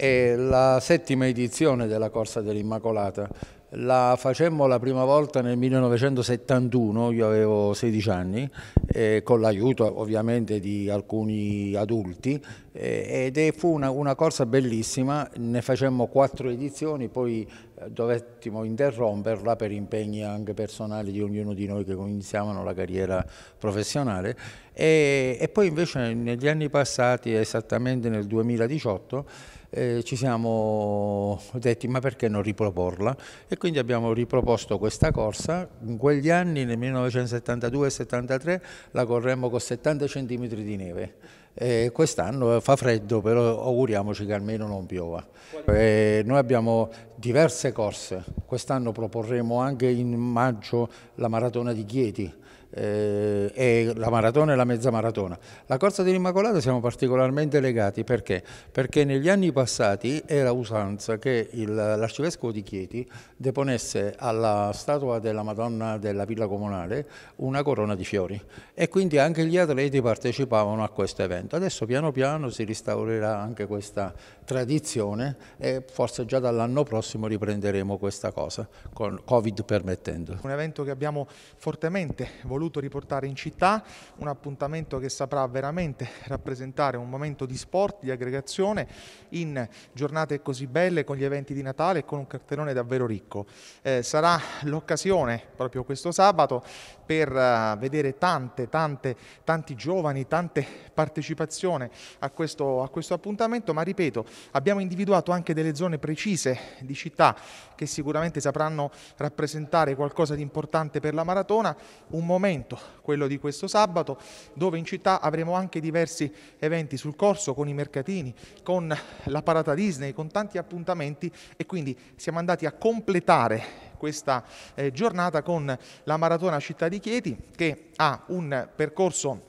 È la settima edizione della Corsa dell'Immacolata. La facemmo la prima volta nel 1971, io avevo 16 anni, eh, con l'aiuto ovviamente di alcuni adulti eh, ed fu una, una, corsa bellissima, ne facemmo quattro edizioni, poi eh, dovettimo interromperla per impegni anche personali di ognuno di noi che iniziavano la carriera professionale e, e poi invece negli anni passati, esattamente nel 2018, eh, ci siamo detti ma perché non riproporla e quindi abbiamo riproposto questa corsa in quegli anni nel 1972 73 la corremmo con 70 cm di neve eh, quest'anno fa freddo, però auguriamoci che almeno non piova. Eh, noi abbiamo diverse corse Quest'anno proporremo anche in maggio la maratona di Chieti, eh, e la maratona e la mezza maratona. La corsa dell'Immacolata siamo particolarmente legati perché? Perché negli anni passati era usanza che l'arcivescovo di Chieti deponesse alla statua della Madonna della Villa Comunale una corona di fiori e quindi anche gli atleti partecipavano a questo evento. Adesso piano piano si ristaurerà anche questa tradizione e forse già dall'anno prossimo riprenderemo questa cosa cosa, con Covid permettendo. Un evento che abbiamo fortemente voluto riportare in città, un appuntamento che saprà veramente rappresentare un momento di sport, di aggregazione in giornate così belle con gli eventi di Natale e con un cartellone davvero ricco. Eh, sarà l'occasione proprio questo sabato per eh, vedere tante, tante, tanti giovani, tante partecipazioni a a questo appuntamento, ma ripeto, abbiamo individuato anche delle zone precise di città che sicuramente sicuramente sapranno rappresentare qualcosa di importante per la maratona, un momento, quello di questo sabato, dove in città avremo anche diversi eventi sul corso con i mercatini, con la parata Disney, con tanti appuntamenti e quindi siamo andati a completare questa eh, giornata con la maratona Città di Chieti che ha un percorso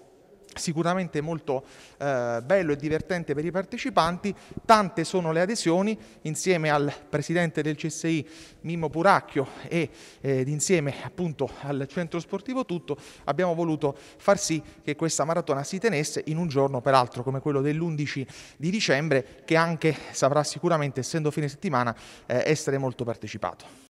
sicuramente molto eh, bello e divertente per i partecipanti. Tante sono le adesioni, insieme al presidente del CSI Mimmo Puracchio e eh, insieme appunto al centro sportivo Tutto abbiamo voluto far sì che questa maratona si tenesse in un giorno peraltro come quello dell'11 di dicembre che anche saprà sicuramente essendo fine settimana eh, essere molto partecipato.